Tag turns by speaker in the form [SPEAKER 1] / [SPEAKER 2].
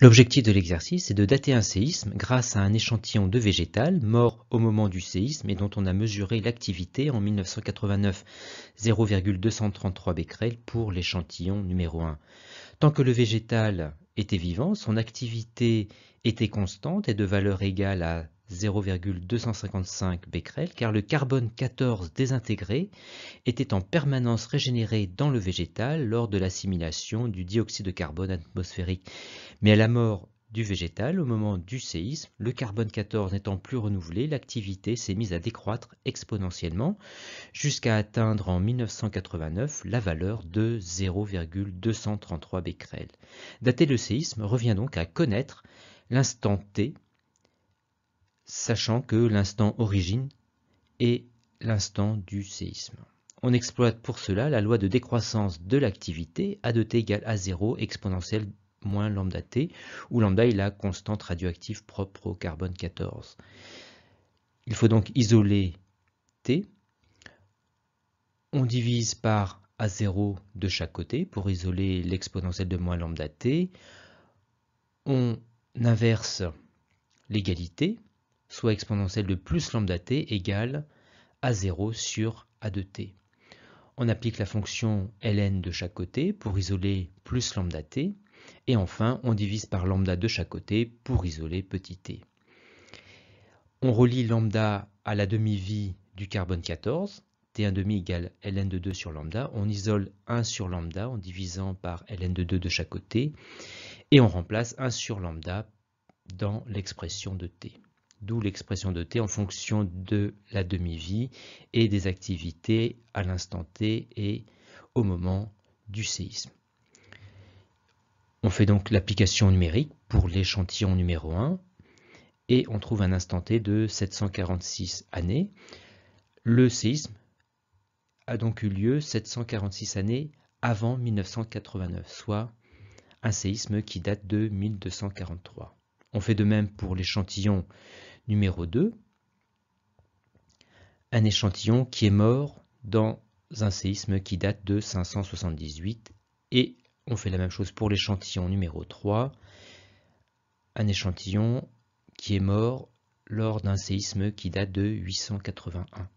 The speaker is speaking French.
[SPEAKER 1] L'objectif de l'exercice est de dater un séisme grâce à un échantillon de végétal mort au moment du séisme et dont on a mesuré l'activité en 1989, 0,233 becquerel pour l'échantillon numéro 1. Tant que le végétal était vivant, son activité était constante et de valeur égale à 0,255 becquerel, car le carbone 14 désintégré était en permanence régénéré dans le végétal lors de l'assimilation du dioxyde de carbone atmosphérique. Mais à la mort du végétal, au moment du séisme, le carbone 14 n'étant plus renouvelé, l'activité s'est mise à décroître exponentiellement jusqu'à atteindre en 1989 la valeur de 0,233 becquerel. Dater le séisme revient donc à connaître l'instant T sachant que l'instant origine est l'instant du séisme. On exploite pour cela la loi de décroissance de l'activité, A de t égale A0 exponentielle moins lambda t, où lambda est la constante radioactive propre au carbone 14. Il faut donc isoler t. On divise par A0 de chaque côté pour isoler l'exponentielle de moins lambda t. On inverse l'égalité soit exponentielle de plus lambda t égale à 0 sur a de t On applique la fonction ln de chaque côté pour isoler plus lambda t, et enfin on divise par lambda de chaque côté pour isoler petit t. On relie lambda à la demi-vie du carbone 14, t 1 demi égale ln de 2 sur lambda. On isole 1 sur lambda en divisant par ln de 2 de chaque côté. Et on remplace 1 sur lambda dans l'expression de T d'où l'expression de t en fonction de la demi-vie et des activités à l'instant t et au moment du séisme. On fait donc l'application numérique pour l'échantillon numéro 1 et on trouve un instant t de 746 années. Le séisme a donc eu lieu 746 années avant 1989, soit un séisme qui date de 1243. On fait de même pour l'échantillon numéro 2, un échantillon qui est mort dans un séisme qui date de 578 et on fait la même chose pour l'échantillon numéro 3, un échantillon qui est mort lors d'un séisme qui date de 881.